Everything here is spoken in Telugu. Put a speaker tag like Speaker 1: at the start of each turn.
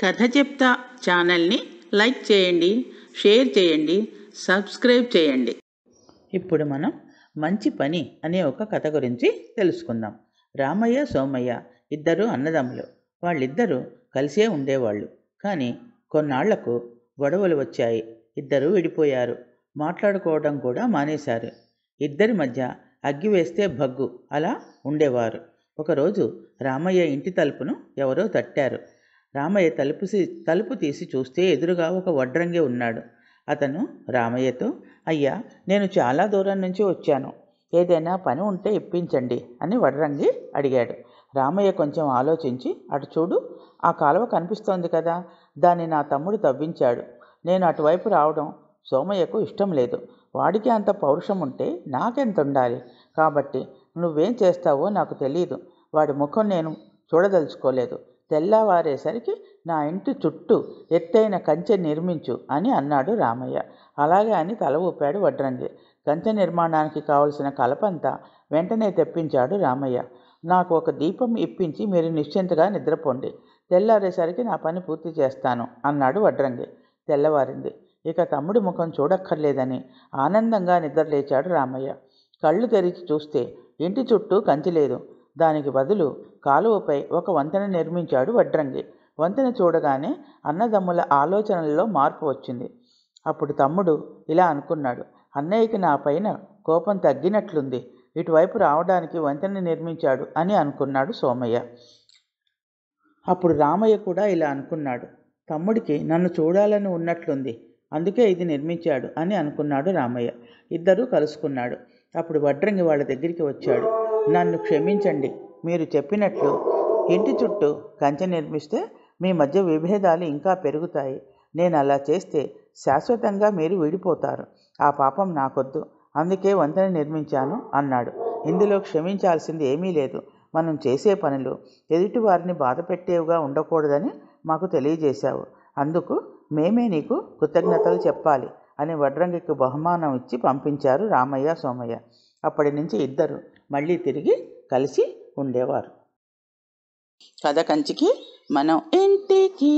Speaker 1: కథ చెప్తా ఛానల్ని లైక్ చేయండి షేర్ చేయండి సబ్స్క్రైబ్ చేయండి ఇప్పుడు మనం మంచి పని అనే ఒక కథ గురించి తెలుసుకుందాం రామయ్య సోమయ్య ఇద్దరు అన్నదమ్ములు వాళ్ళిద్దరూ కలిసే ఉండేవాళ్ళు కానీ కొన్నాళ్లకు గొడవలు వచ్చాయి ఇద్దరూ విడిపోయారు మాట్లాడుకోవడం కూడా మానేశారు ఇద్దరి మధ్య అగ్గి వేస్తే భగ్గు అలా ఉండేవారు ఒకరోజు రామయ్య ఇంటి తలుపును ఎవరో తట్టారు రామయ్య తలుపు తలుపు తీసి చూస్తే ఎదురుగా ఒక వడ్రంగి ఉన్నాడు అతను రామయ్యతో అయ్యా నేను చాలా దూరం నుంచి వచ్చాను ఏదైనా పని ఉంటే ఇప్పించండి అని వడ్రంగి అడిగాడు రామయ్య కొంచెం ఆలోచించి అటు చూడు ఆ కాలువ కనిపిస్తోంది కదా దాన్ని నా తమ్ముడు తవ్వించాడు నేను అటువైపు రావడం సోమయ్యకు ఇష్టం లేదు వాడికి అంత పౌరుషం ఉంటే నాకెంత ఉండాలి కాబట్టి నువ్వేం చేస్తావో నాకు తెలియదు వాడి ముఖం నేను చూడదలుచుకోలేదు తెల్లవారేసరికి నా ఇంటి చుట్టూ ఎత్తైన కంచె నిర్మించు అని అన్నాడు రామయ్య అలాగే అని తల ఊపాడు వడ్రంగి కంచె నిర్మాణానికి కావలసిన కలపంతా వెంటనే తెప్పించాడు రామయ్య నాకు ఒక దీపం ఇప్పించి మీరు నిశ్చింతగా నిద్రపోండి తెల్లారేసరికి నా పని పూర్తి చేస్తాను అన్నాడు వడ్రంగి తెల్లవారింది ఇక తమ్ముడి ముఖం చూడక్కర్లేదని ఆనందంగా నిద్రలేచాడు రామయ్య కళ్ళు తెరిచి చూస్తే ఇంటి చుట్టూ కంచిలేదు దానికి బదులు కాలువపై ఒక వంతెన నిర్మించాడు వడ్రంగి వంతెన చూడగానే అన్నదమ్ముల ఆలోచనల్లో మార్పు వచ్చింది అప్పుడు తమ్ముడు ఇలా అనుకున్నాడు అన్నయ్యకి నా పైన కోపం తగ్గినట్లుంది ఇటువైపు రావడానికి వంతెన నిర్మించాడు అని అనుకున్నాడు సోమయ్య అప్పుడు రామయ్య కూడా ఇలా అనుకున్నాడు తమ్ముడికి నన్ను చూడాలని ఉన్నట్లుంది అందుకే ఇది నిర్మించాడు అని అనుకున్నాడు రామయ్య ఇద్దరూ కలుసుకున్నాడు అప్పుడు వడ్రంగి వాళ్ళ దగ్గరికి వచ్చాడు నన్ను క్షమించండి మీరు చెప్పినట్లు ఇంటి చుట్టూ కంచె నిర్మిస్తే మీ మధ్య విభేదాలు ఇంకా పెరుగుతాయి నేను అలా చేస్తే శాశ్వతంగా మీరు విడిపోతారు ఆ పాపం నాకొద్దు అందుకే వంతెన నిర్మించాను అన్నాడు ఇందులో క్షమించాల్సింది ఏమీ లేదు మనం చేసే పనులు ఎదుటివారిని బాధ పెట్టేవిగా ఉండకూడదని మాకు తెలియజేశావు అందుకు మేమే నీకు కృతజ్ఞతలు చెప్పాలి అని వడ్రంగికి బహుమానం ఇచ్చి పంపించారు రామయ్య సోమయ్య అప్పటి నుంచి ఇద్దరు మళ్ళీ తిరిగి కలిసి ఉండేవారు కథ కంచికి మనం ఇంటికి